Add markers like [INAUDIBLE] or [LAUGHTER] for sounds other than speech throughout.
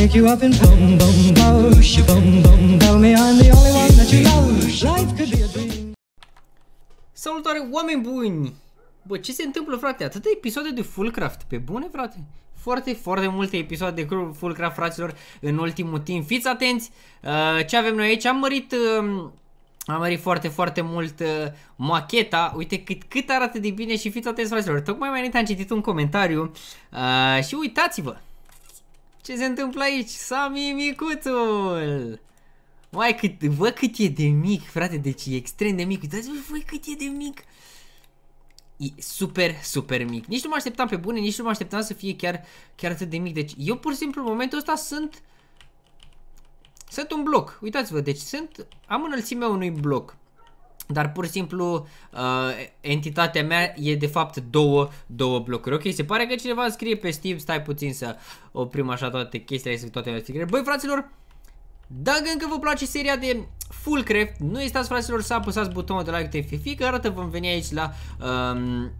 pick you up in boom, boom, bosh, boom, boom, tell me I'm the only one that you know, life could be a dream. Salutare, oameni buni! Bă, ce se întâmplă, frate? Atâtea episoade de Fullcraft, pe bune, frate? Foarte, foarte multe episoade de Fullcraft, fraților, în ultimul timp. Fiți atenți! Uh, ce avem noi aici? Am mărit... Uh, am mărit foarte, foarte mult uh, macheta, uite cât, cât arată de bine și fiți atenți, fraților, tocmai mai înainte am citit un comentariu uh, și uitați-vă, ce se întâmplă aici? Sami micuțul! Mai cât, vă cât e de mic, frate, deci e extrem de mic. Uitați-vă voi cât e de mic. E super, super mic. Nici nu mă așteptam pe bune, nici nu mă așteptam să fie chiar, chiar atât de mic. Deci eu pur și simplu în momentul ăsta sunt... Sunt un bloc. Uitați-vă, deci sunt... Am înălțimea unui bloc. Dar pur și simplu uh, entitatea mea e de fapt două, două blocuri. Ok, se pare că cineva scrie pe Steam, stai puțin să oprim așa toate chestiile, să toate notificările. Băi fraților, dacă încă vă place seria de Fullcraft, nu uitați fraților să apăsați butonul de like de că arată vom veni aici la... Um,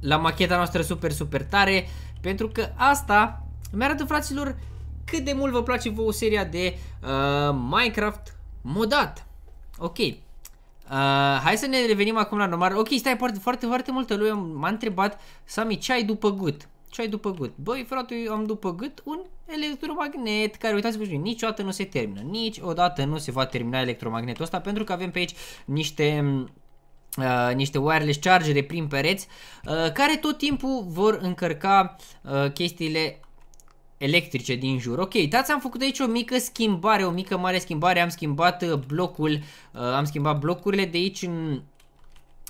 la macheta noastră super, super tare, pentru că asta mi-arată, fraților, cât de mult vă place vouă seria de uh, Minecraft modat. Ok. Uh, hai să ne revenim acum la număr. Ok, stai, foarte, foarte, foarte multă lume m-a întrebat, Sami, ce ai după gât? Ce ai după gât? Băi, frate, eu am după gât un electromagnet care, uitați-vă și niciodată nu se termină. Niciodată nu se va termina electromagnetul ăsta pentru că avem pe aici niște Uh, niște wireless chargere prin pereți uh, care tot timpul vor încărca uh, chestiile electrice din jur. Ok, dați am făcut aici o mică schimbare, o mică mare schimbare, am schimbat uh, blocul, uh, am schimbat blocurile de aici în,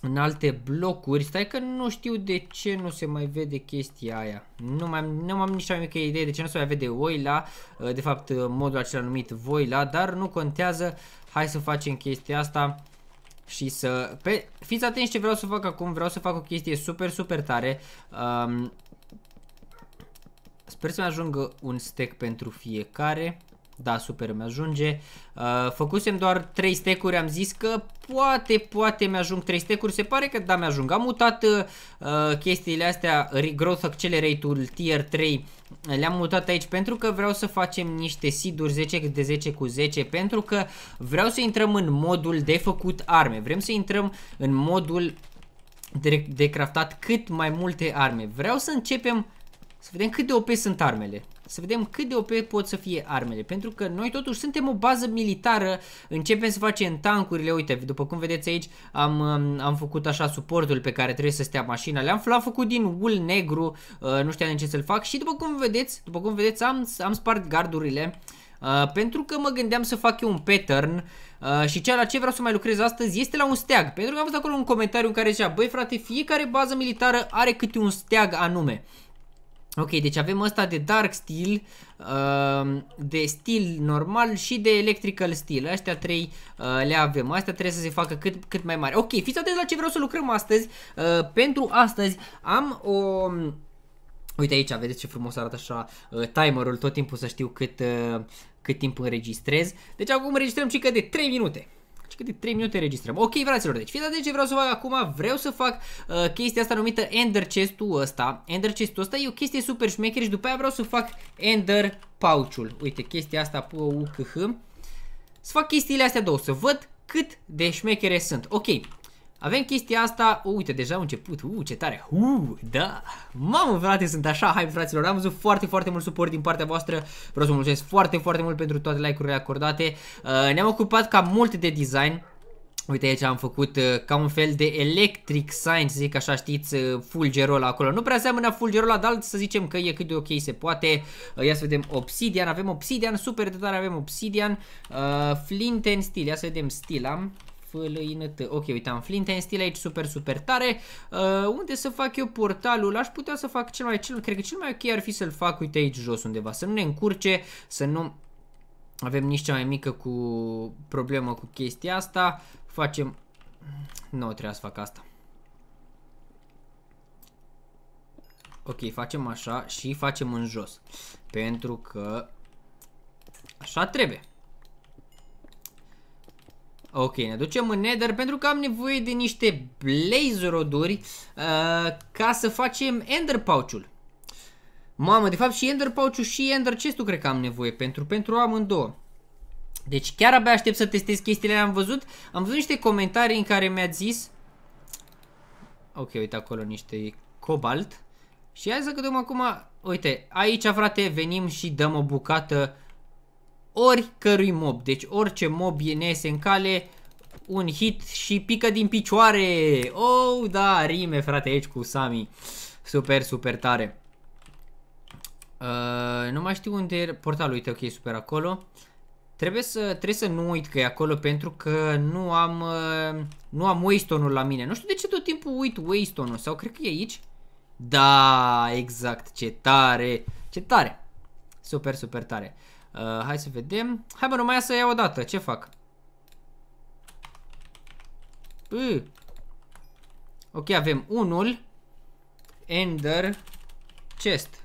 în alte blocuri. Stai că nu știu de ce nu se mai vede chestia aia. Nu, mai, nu am nici o mică idee de ce nu se mai vede voila, uh, de fapt modul acela numit voila, dar nu contează. Hai să facem chestia asta și să... Pe, fiți atenți ce vreau să fac acum, vreau să fac o chestie super, super tare. Um, Sper să-mi ajungă un stack pentru fiecare. Da, super, mi-ajunge. Uh, făcusem doar 3 stack-uri, am zis că poate, poate mi-ajung 3 stack-uri, se pare că da, mi-ajung. Am mutat uh, chestiile astea, Growth Accelerator Tier 3, le-am mutat aici pentru că vreau să facem niște seed-uri 10 de 10 cu 10, pentru că vreau să intrăm în modul de făcut arme, vrem să intrăm în modul de, de craftat cât mai multe arme. Vreau să începem să vedem cât de OP sunt armele. Să vedem cât de OP pot să fie armele. Pentru că noi totuși suntem o bază militară. Începem să facem tancurile. Uite, după cum vedeți aici, am, am făcut așa suportul pe care trebuie să stea mașina. Le-am făcut din wool negru. Uh, nu știam de ce să-l fac. Și după cum vedeți, după cum vedeți, am, am spart gardurile. Uh, pentru că mă gândeam să fac eu un pattern uh, și ceea la ce vreau să mai lucrez astăzi este la un steag. Pentru că am văzut acolo un comentariu în care zicea, băi frate, fiecare bază militară are câte un steag anume. Ok, deci avem ăsta de dark steel, uh, de steel normal și de electrical steel. Astea trei uh, le avem. Astea trebuie să se facă cât, cât mai mare. Ok, fiți atenți la ce vreau să lucrăm astăzi. Uh, pentru astăzi am o... Uite aici, vedeți ce frumos arată așa timerul, tot timpul să știu cât, cât timp înregistrez. Deci acum înregistrăm cică de 3 minute. Și deci, câte 3 minute registrăm. Ok, fraților, deci fiți atenți ce vreau să fac acum. Vreau să fac uh, chestia asta numită Ender Chest-ul ăsta. Ender Chest-ul ăsta e o chestie super șmecher și după aia vreau să fac Ender Pouch-ul. Uite, chestia asta pe UKH. Să fac chestiile astea două, să văd cât de șmechere sunt. Ok, avem chestia asta, uh, uite, deja au început, uh, ce tare, uh, da, mamă, frate, sunt așa hype, fraților, am văzut foarte, foarte mult suport din partea voastră, vreau să mulțumesc foarte, foarte mult pentru toate like-urile acordate, uh, ne-am ocupat cam mult de design, Uite aici am făcut uh, ca un fel de electric science, zic așa știți, uh, fulgerul acolo. Nu prea seamănă fulgerul dar să zicem că e cât de ok se poate. Uh, ia să vedem obsidian, avem obsidian, super de tare avem obsidian, uh, flint and steel, ia să vedem steel am f Ok, uite, am Flint în stil aici super, super tare. Uh, unde să fac eu portalul? Aș putea să fac cel mai, cel, cred că cel mai ok ar fi să-l fac, uite, aici jos undeva. Să nu ne încurce, să nu avem nici cea mai mică cu problemă cu chestia asta. Facem... Nu, trebuie să fac asta. Ok, facem așa și facem în jos. Pentru că... Așa trebuie. Ok, ne ducem în Nether pentru că am nevoie de niște blaze roduri uh, ca să facem Ender Pouch-ul. Mamă, de fapt și Ender Pouch-ul și Ender Chest-ul cred că am nevoie pentru, pentru amândouă. Deci chiar abia aștept să testez chestiile, am văzut, am văzut niște comentarii în care mi-a zis Ok, uite acolo niște cobalt Și hai să gădăm acum, uite, aici frate venim și dăm o bucată oricărui mob. Deci orice mob ne iese în cale, un hit și pică din picioare. Oh, da, rime frate aici cu Sami. Super, super tare. Uh, nu mai știu unde e portalul, uite, ok, super acolo. Trebuie să, trebuie să nu uit că e acolo pentru că nu am, uh, nu am Waystone-ul la mine. Nu știu de ce tot timpul uit Waystone-ul sau cred că e aici. Da, exact, ce tare, ce tare. Super, super tare. Uh, Uh, hai să vedem. Hai bă, numai să iau o dată. Ce fac? Uh. Ok, avem unul. Ender chest.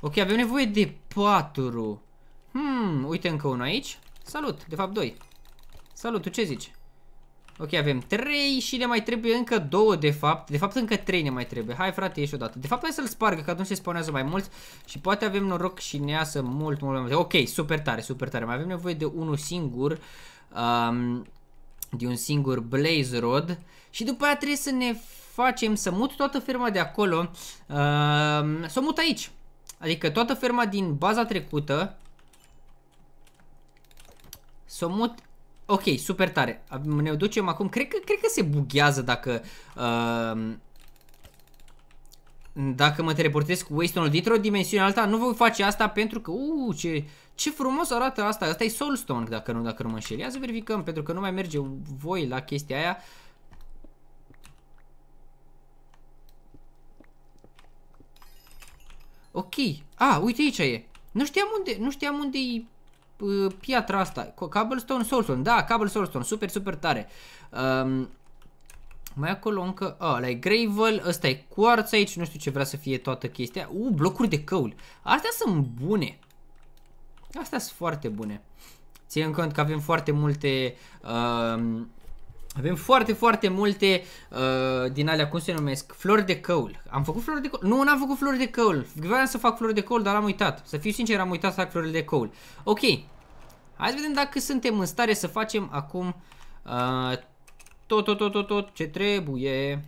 Ok, avem nevoie de patru. Hmm, uite încă unul aici. Salut, de fapt doi. Salut, tu ce zici? Ok, avem 3 și ne mai trebuie încă 2 de fapt. De fapt încă 3 ne mai trebuie. Hai frate, ieși odată. De fapt hai să-l spargă, că atunci se spawnează mai mult și poate avem noroc și ne iasă mult, mult mai multe. Ok, super tare, super tare. Mai avem nevoie de unul singur. Um, de un singur blaze rod și după aia trebuie să ne facem să mut toată firma de acolo, um, să o mut aici. Adică toată firma din baza trecută să o mut Ok, super tare. Ne ducem acum. Cred că, cred că se bughează dacă... Uh, dacă mă teleportez cu Waystone-ul dintr-o dimensiune alta, nu voi face asta pentru că... Uh, ce, ce frumos arată asta. Asta e Soulstone, dacă nu, dacă nu mă înșel. Ia să verificăm, pentru că nu mai merge voi la chestia aia. Ok. A, ah, uite aici e. Nu știam unde, nu știam unde e piatra asta, Cobblestone Soulstone, da, Cobblestone Soulstone, super, super tare. Um, mai acolo încă, ăla e gravel, ăsta e quartz aici, nu știu ce vrea să fie toată chestia. U, uh, blocuri de căul. Astea sunt bune. Astea sunt foarte bune. Ținem cont că avem foarte multe uh, avem foarte, foarte multe uh, din alea, cum se numesc, flori de căul. Am făcut flori de căul? Nu, n-am făcut flori de căul. Vreau să fac flori de căul, dar am uitat. Să fiu sincer, am uitat să fac flori de căul. Ok. Hai să vedem dacă suntem în stare să facem acum uh, tot, tot, tot, tot, tot ce trebuie.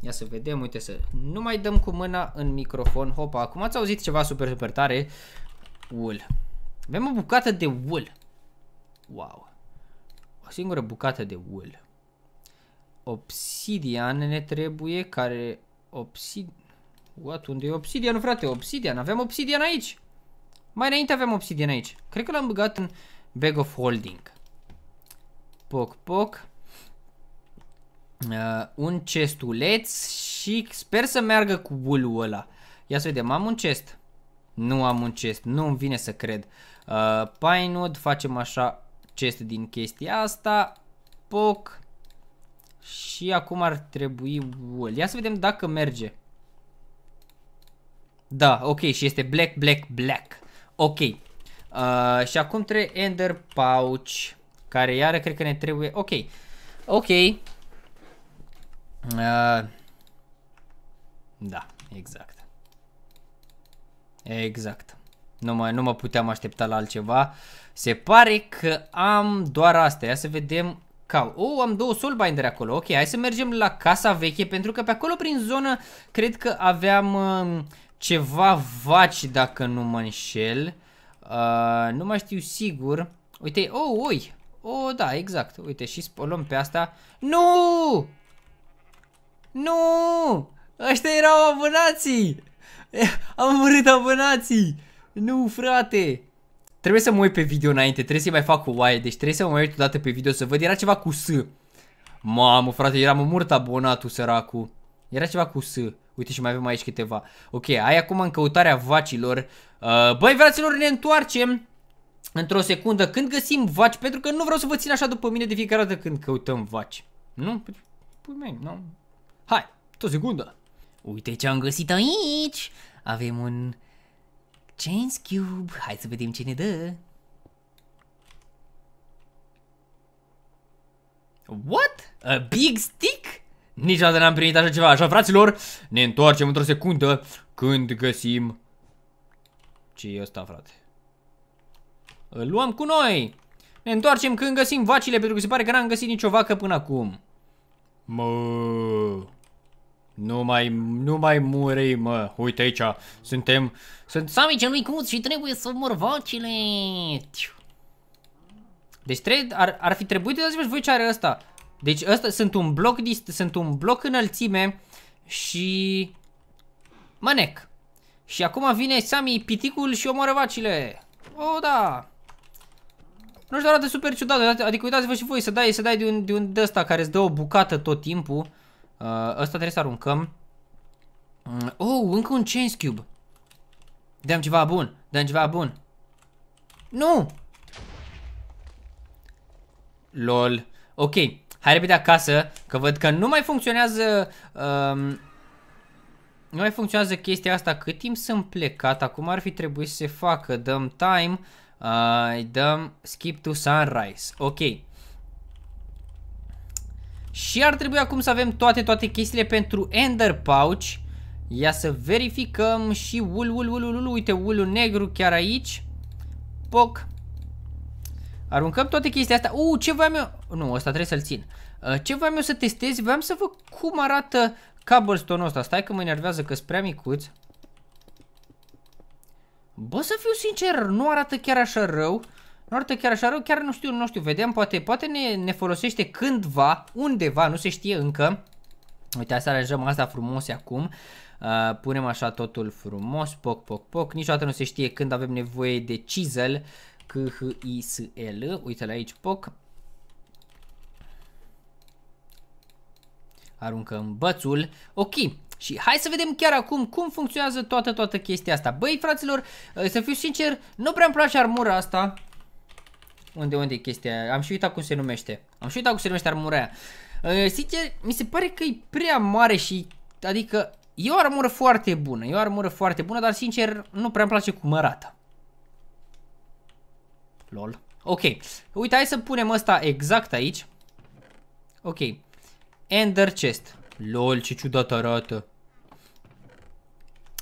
Ia să vedem, uite să... Nu mai dăm cu mâna în microfon. Hopa, acum ați auzit ceva super, super tare. Wool. Avem o bucată de wool. Wow. O singură bucată de wool. Obsidian ne trebuie, care... Obsidian... What? Unde e obsidian, frate? Obsidian. Avem obsidian aici. Mai înainte avem obsidian aici. Cred că l-am băgat în bag of holding. Poc, poc. Uh, un chestuleț și sper să meargă cu bulul ăla. Ia să vedem, am un chest. Nu am un chest, nu îmi vine să cred. Uh, Pinewood, facem așa chest din chestia asta. Poc. Și acum ar trebui wool. Ia să vedem dacă merge. Da, ok, și este black, black, black. Ok. Uh, și acum trebuie ender pouch, care iară cred că ne trebuie... Ok. Ok. Uh, da, exact. Exact. Nu mă, nu mă puteam aștepta la altceva. Se pare că am doar asta. Ia să vedem cal. Oh, am două soulbinderi acolo. Ok, hai să mergem la casa veche pentru că pe acolo prin zonă cred că aveam uh, ceva vaci dacă nu mă înșel. Uh, nu mai știu sigur. Uite, oh, oi. Oh, da, exact. Uite, și spolăm pe asta. Nu! Nu! Ăștia erau abonații! [LAUGHS] Am murit abonații! Nu, frate! Trebuie să mă uit pe video înainte, trebuie să-i mai fac cu oaie, deci trebuie să mă uit odată pe video să văd, era ceva cu S. Mamă, frate, eram murt abonatul săracu. Era ceva cu S. Uite și mai avem aici câteva. Ok, ai acum în căutarea vacilor. Uh, băi, fraților, ne întoarcem într-o secundă când găsim vaci, pentru că nu vreau să vă țin așa după mine de fiecare dată când căutăm vaci. Nu? Pui păi, păi, mei, nu. Hai, tot secundă. Uite ce am găsit aici. Avem un Chains Cube. Hai să vedem ce ne dă. What? A big stick? Niciodată n-am primit așa ceva. Așa, fraților, ne întoarcem într-o secundă când găsim... ce e ăsta, frate? Îl luăm cu noi! Ne întoarcem când găsim vacile, pentru că se pare că n-am găsit nicio vacă până acum. Mă... Nu mai, nu mai muri, mă. Uite aici, suntem... Sunt samice cel micuț și trebuie să mor vacile. Deci trebuie, ar, ar fi trebuit, dați-vă voi ce are ăsta. Deci ăsta, sunt un bloc, sunt un bloc înălțime și... manec. Și acum vine Sami piticul și omoară vacile. O, da. Nu știu, arată super ciudat, adică uitați-vă și voi să dai, să dai de un, de un de care îți dă o bucată tot timpul. Uh, ăsta trebuie să aruncăm. Mm, oh, încă un Chains Cube. Dăm ceva bun, dăm ceva bun. Nu! LOL. Ok, hai repede acasă, că văd că nu mai funcționează... Um, nu mai funcționează chestia asta. Cât timp sunt plecat? Acum ar fi trebuit să se facă. Dăm time, uh, dăm skip to sunrise. Ok. Și ar trebui acum să avem toate, toate chestiile pentru Ender Pouch. Ia să verificăm și ul, ul, ul, ul, uite, ulul negru chiar aici. Poc. Aruncăm toate chestiile astea. Uuu, ce voiam eu... Nu, ăsta trebuie să-l țin. Uh, ce voiam eu să testez? Voiam să văd cum arată cobblestone-ul ăsta. Stai că mă enervează că sunt prea micuț. Bă, să fiu sincer, nu arată chiar așa rău. Nu arată chiar așa rău, chiar nu știu, nu știu, vedem, poate, poate ne, ne folosește cândva, undeva, nu se știe încă. Uite, să aranjăm asta frumos acum. Uh, punem așa totul frumos, poc, poc, poc. Niciodată nu se știe când avem nevoie de chisel. c h i s l Uite-l aici, poc. Aruncăm bățul. Ok, și hai să vedem chiar acum cum funcționează toată, toată chestia asta. Băi, fraților, uh, să fiu sincer, nu prea-mi place armura asta. Unde, unde e chestia Am și uitat cum se numește. Am și uitat cum se numește armura aia. Ă, uh, sincer, mi se pare că e prea mare și... Adică e o armură foarte bună. E o armură foarte bună, dar sincer nu prea îmi place cum arată. Lol. Ok. Uite, hai să punem asta exact aici. Ok. Ender chest. Lol, ce ciudat arată.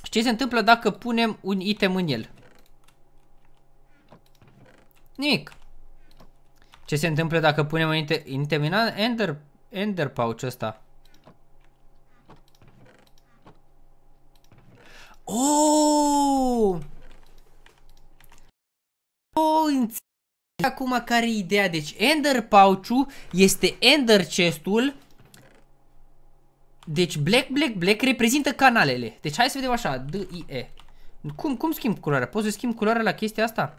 Și ce se întâmplă dacă punem un item în el? Nimic. Ce se întâmplă dacă punem în interminat ender, ender pouch ăsta? Oh! Oh, înțeleg acum care e ideea. Deci Ender pouch este Ender Chest-ul. Deci Black, Black, Black reprezintă canalele. Deci hai să vedem așa. D, I, E. Cum, cum schimb culoarea? Poți să schimb culoarea la chestia asta?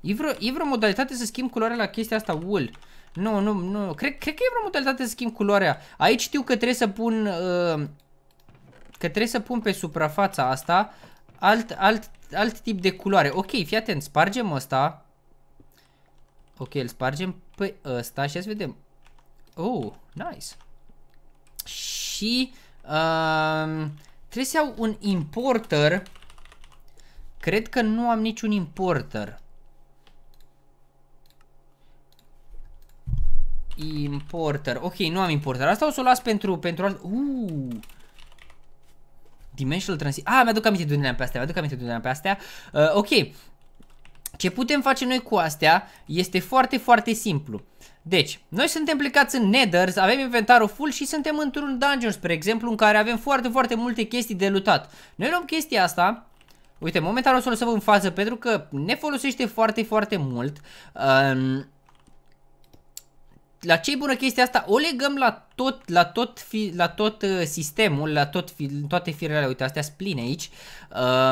E vreo, e vreo modalitate să schimb culoarea la chestia asta wool. Nu, nu, nu. Cred, cred că e vreo modalitate să schimb culoarea. Aici știu că trebuie să pun... Uh, că trebuie să pun pe suprafața asta alt, alt, alt tip de culoare. Ok, fii atent. Spargem ăsta. Ok, îl spargem pe ăsta și să vedem. Oh, nice. Și... Uh, trebuie să iau un importer. Cred că nu am niciun importer. Importer. Ok, nu am importer. Asta o să o las pentru... pentru alt... uh. Dimensional transi. Ah, mi-aduc aminte de unele pe astea. Mi-aduc aminte de unele pe astea. Uh, ok. Ce putem face noi cu astea este foarte, foarte simplu. Deci, noi suntem plecați în Nethers, avem inventarul full și suntem într-un dungeon, spre exemplu, în care avem foarte, foarte multe chestii de lutat. Noi luăm chestia asta, uite, momentan o să o lăsăm în față pentru că ne folosește foarte, foarte mult. Um, la ce bună chestia asta? O legăm la tot, la tot, fi, la tot uh, sistemul, la tot fi, toate firele, uite, astea spline aici.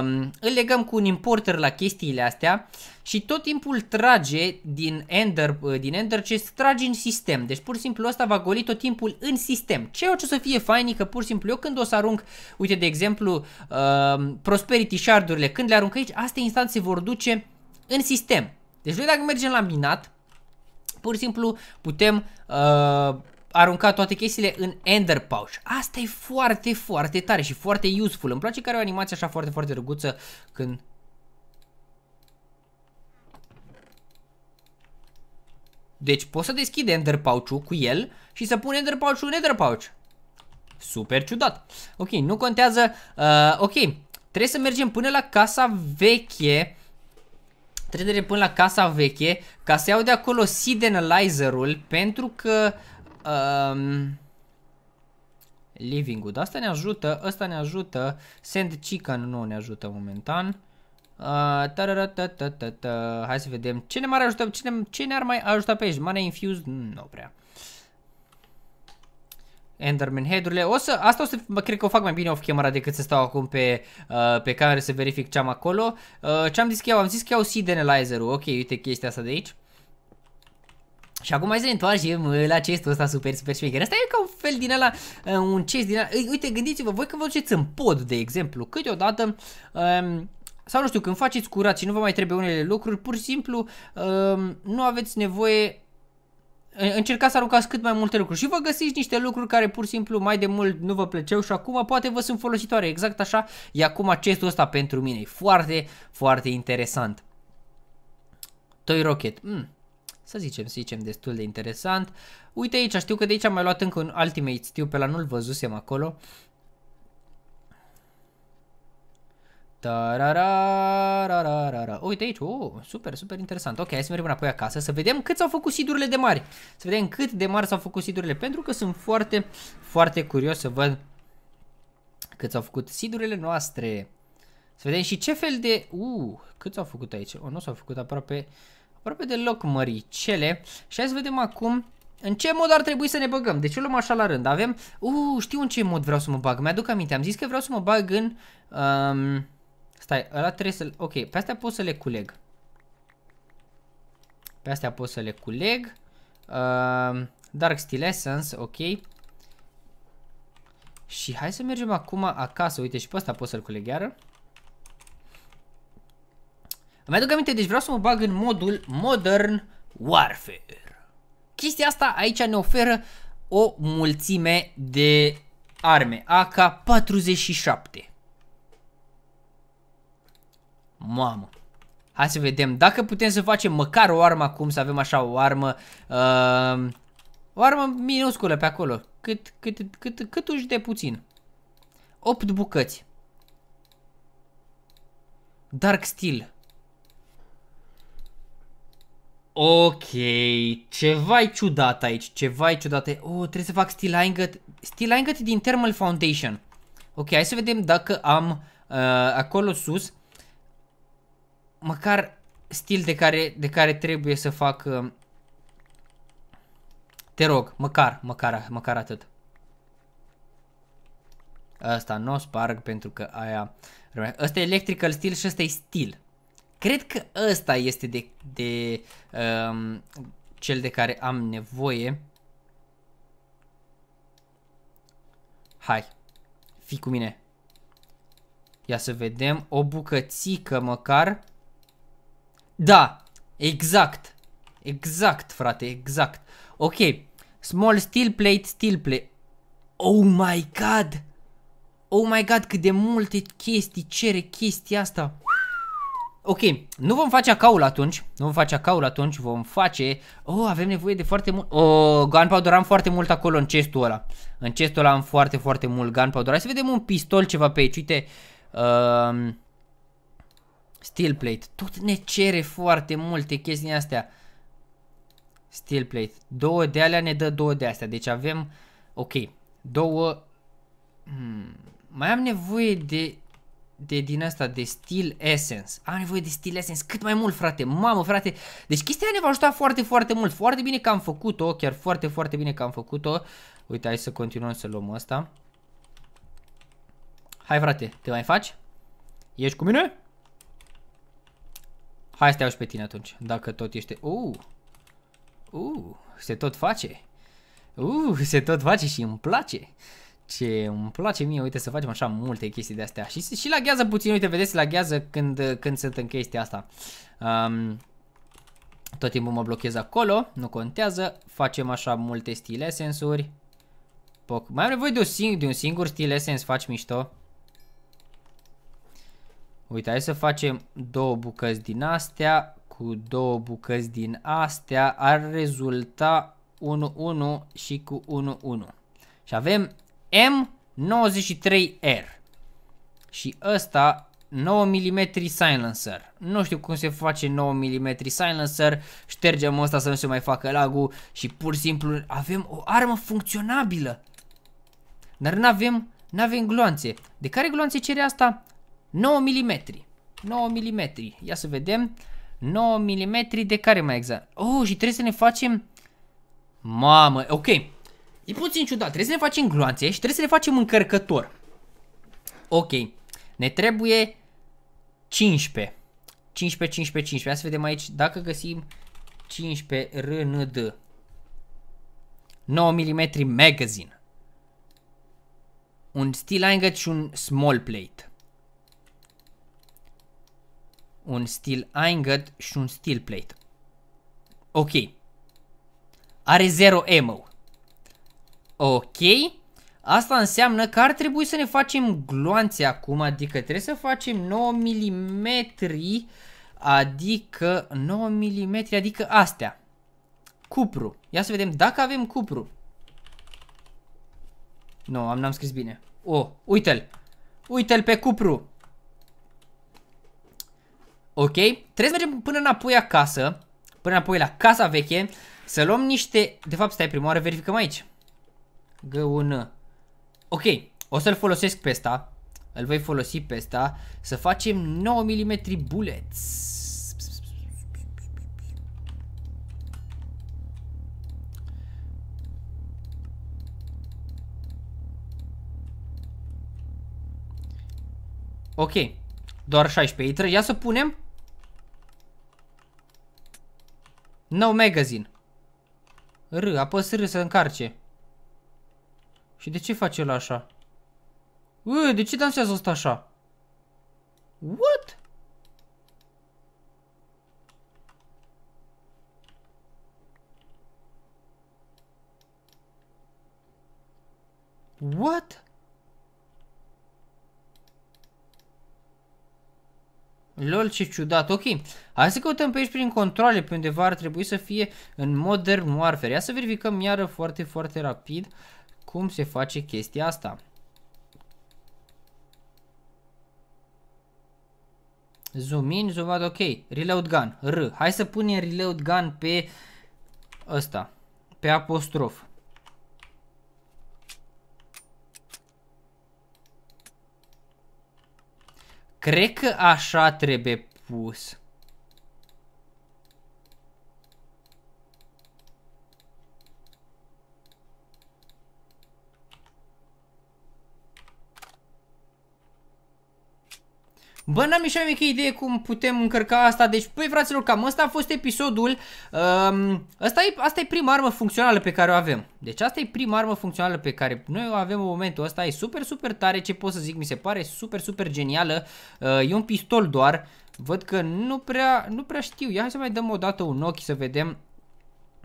Um, îl legăm cu un importer la chestiile astea și tot timpul trage din Ender, uh, din Ender ce trage în sistem. Deci pur și simplu asta va goli tot timpul în sistem. Ceea ce o să fie fain că pur și simplu eu când o să arunc, uite de exemplu, uh, Prosperity Shardurile, când le arunc aici, astea instanțe vor duce în sistem. Deci noi dacă mergem la minat, Pur și simplu putem uh, arunca toate chestiile în Ender Pouch. Asta e foarte, foarte tare și foarte useful. Îmi place că are o animație așa foarte, foarte răguță când... Deci poți să deschide Ender Pouch-ul cu el și să pune Ender Pouch-ul în Ender Pouch. Super ciudat. Ok, nu contează. Uh, ok, trebuie să mergem până la casa veche Trecere până la casa veche ca să iau de acolo seed analyzer-ul pentru că um, living wood. Asta ne ajută, asta ne ajută. send chicken nu ne ajută momentan. Uh, Hai să vedem. Ce ne mai ajută? Ce ne, ar ne ar mai ajuta pe aici? Mana infused? Nu prea. Enderman head-urile. O să, asta o să, mă, cred că o fac mai bine off camera decât să stau acum pe, uh, pe camera să verific ce am acolo. Uh, ce am zis că iau? Am zis că iau seed analyzer-ul. Ok, uite chestia asta de aici. Și acum hai să ne întoarcem uh, la chestul ăsta super, super șmecher. Asta e ca un fel din ala, uh, un chest din ala. Uite, gândiți-vă, voi când vă duceți în pod, de exemplu, câteodată... Um, sau nu știu, când faceți curat și nu vă mai trebuie unele lucruri, pur și simplu um, nu aveți nevoie încercați să aruncați cât mai multe lucruri și vă găsiți niște lucruri care pur și simplu mai de mult nu vă plăceau și acum poate vă sunt folositoare. Exact așa e acum acestul ăsta pentru mine. E foarte, foarte interesant. Toy Rocket. Mm. Să zicem, să zicem, destul de interesant. Uite aici, știu că de aici am mai luat încă un Ultimate, știu pe la nu-l văzusem acolo. Uh, Uite aici, oh, super, super interesant. Ok, hai să mergem înapoi acasă să vedem cât s-au făcut sidurile de mari. Să vedem cât de mari s-au făcut sidurile, pentru că sunt foarte, foarte curios să văd cât s-au făcut sidurile noastre. Să vedem și ce fel de... Uh, cât s-au făcut aici? O, oh, nu s-au făcut aproape, aproape deloc măricele. Și hai să vedem acum în ce mod ar trebui să ne băgăm? Deci eu luăm așa la rând. Avem... Uh, știu în ce mod vreau să mă bag. Mi-aduc aminte. Am zis că vreau să mă bag în... Um, Stai, ăla trebuie să... Ok, pe astea pot să le culeg. Pe astea pot să le culeg. Uh, Dark Steel Essence, ok. Și hai să mergem acum acasă. Uite, și pe asta pot să-l culeg iară. Îmi aduc aminte, deci vreau să mă bag în modul Modern Warfare. Chestia asta aici ne oferă o mulțime de arme. AK-47. Mamă. Hai să vedem dacă putem să facem măcar o armă acum, să avem așa o armă, uh, o armă minusculă pe acolo, cât, cât, cât, cât uși de puțin. 8 bucăți. Dark Steel. Ok, ceva e ciudat aici, ceva e ciudat O, Oh, trebuie să fac Steel Ingot. Steel Ingot din Thermal Foundation. Ok, hai să vedem dacă am uh, acolo sus măcar stil de care, de care trebuie să fac... Uh, te rog, măcar, măcar, măcar atât. Asta nu o sparg pentru că aia... Asta e electrical stil și asta e stil. Cred că ăsta este de, de um, cel de care am nevoie. Hai, fii cu mine. Ia să vedem o bucățică măcar. Da, exact. Exact, frate, exact. Ok, small steel plate, steel plate. Oh my god! Oh my god, cât de multe chestii cere chestia asta. Ok, nu vom face acaul atunci, nu vom face acaul atunci, vom face... Oh, avem nevoie de foarte mult... Oh, gunpowder am foarte mult acolo în chestul ăla. În chestul ăla am foarte, foarte mult gunpowder. Hai să vedem un pistol ceva pe aici, uite... Uh... Steel plate. Tot ne cere foarte multe chestii astea. Steel plate. Două de alea ne dă două de astea. Deci avem, ok, două... Hmm. Mai am nevoie de de din asta, de Steel Essence. Am nevoie de Steel Essence cât mai mult, frate. Mamă, frate. Deci chestia ne va ajuta foarte, foarte mult. Foarte bine că am făcut-o. Chiar foarte, foarte bine că am făcut-o. Uite, hai să continuăm să luăm asta. Hai, frate. Te mai faci? Ești cu mine? Hai să te pe tine atunci, dacă tot ești... Uh, uh, se tot face. Uh, se tot face și îmi place. Ce îmi place mie, uite, să facem așa multe chestii de-astea. Și, și laghează puțin, uite, vedeți, laghează când, când sunt în chestia asta. Um, tot timpul mă blochez acolo, nu contează. Facem așa multe stile, sensuri. Poc. Mai am nevoie de, o sing de un singur stil essence, faci mișto. Uite, hai să facem două bucăți din astea cu două bucăți din astea. Ar rezulta 1-1 și cu 1-1. Și avem M93R. Și ăsta 9 mm silencer. Nu știu cum se face 9 mm silencer, ștergem ăsta să nu se mai facă lagul și pur și simplu avem o armă funcționabilă. Dar nu avem, nu avem gloanțe. De care gloanțe cere asta? 9 mm. 9 mm. Ia să vedem. 9 mm de care mai exact? Oh, și trebuie să ne facem... Mamă, ok. E puțin ciudat. Trebuie să ne facem gloanțe și trebuie să ne facem încărcător. Ok. Ne trebuie 15. 15, 15, 15. Ia să vedem aici dacă găsim 15 RND. 9 mm magazine. Un steel angle și un small plate un steel ingot și un steel plate. Ok. Are 0 ammo. Ok. Asta înseamnă că ar trebui să ne facem gloanțe acum, adică trebuie să facem 9 mm, adică 9 mm, adică astea. Cupru. Ia să vedem dacă avem cupru. Nu, no, am n-am scris bine. Oh, uite-l. Uite-l pe cupru. Ok? Trebuie să mergem până înapoi acasă, până înapoi la casa veche, să luăm niște... De fapt, stai prima oară, verificăm aici. G1. Ok, o să-l folosesc pe ăsta. Îl voi folosi pe ăsta. Să facem 9 mm bullets. Ok, doar 16 litri, Ia să punem No magazine. R, apăs R să încarce. Și de ce face el așa? Ui, ă, de ce dansează asta? așa? What? What? Lol, ce ciudat, ok. Hai să căutăm pe aici prin controle, pe undeva ar trebui să fie în Modern Warfare. Ia să verificăm iară foarte, foarte rapid cum se face chestia asta. Zoom in, zoom out, ok. Reload gun, R. Hai să punem reload gun pe ăsta, pe apostrof. Cred că așa trebuie pus. Bă, n-am ieșit mică idee cum putem încărca asta, deci, păi fraților, cam ăsta a fost episodul. Um, asta, e, asta e prima armă funcțională pe care o avem. Deci asta e prima armă funcțională pe care noi o avem în momentul ăsta. E super, super tare, ce pot să zic, mi se pare super, super genială. Uh, e un pistol doar. Văd că nu prea, nu prea știu. Ia hai să mai dăm o dată un ochi să vedem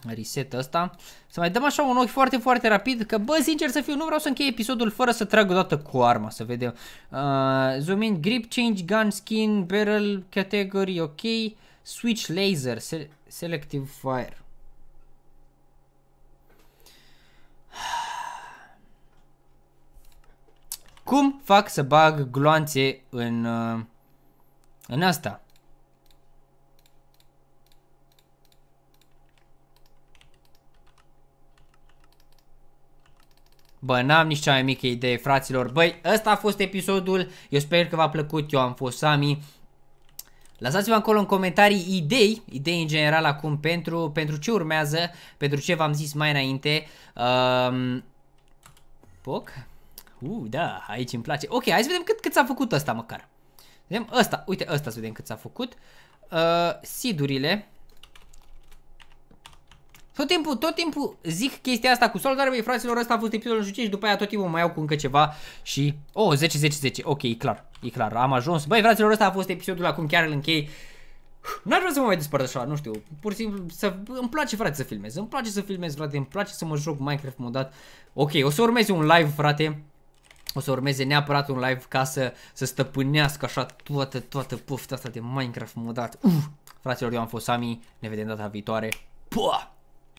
reset ăsta. Să mai dăm așa un ochi foarte, foarte rapid, că bă, sincer să fiu, nu vreau să închei episodul fără să trag o dată cu arma, să vedem. Uh, zoom in, grip change, gun skin, barrel, category, ok, switch laser, se selective fire. [SIGHS] Cum fac să bag gloanțe în, uh, în asta? Bă, n-am nici cea mai mică idee, fraților. Băi, ăsta a fost episodul. Eu sper că v-a plăcut. Eu am fost Sami. Lăsați-vă acolo în comentarii idei, idei în general acum pentru, pentru ce urmează, pentru ce v-am zis mai înainte. Um, poc? Uh, da, aici îmi place. Ok, hai să vedem cât, cât s-a făcut ăsta măcar. Vedem ăsta, uite ăsta să vedem cât s-a făcut. Uh, sidurile, tot timpul, tot timpul zic chestia asta cu dar băi, fraților, ăsta a fost episodul nu știu ce și după aia tot timpul mai au cu încă ceva și... Oh, 10, 10, 10, ok, e clar, e clar, am ajuns. Băi, fraților, ăsta a fost episodul, acum chiar îl închei. Nu aș vrea să mă mai despart așa, nu știu, pur și simplu, să, îmi place frate să filmez, îmi place să filmez frate, îmi place să mă joc Minecraft modat. Ok, o să urmeze un live frate, o să urmeze neapărat un live ca să, să stăpânească așa toată, toată pofta asta de Minecraft modat. Uf, fraților, eu am fost Sami, ne vedem data viitoare. Pua!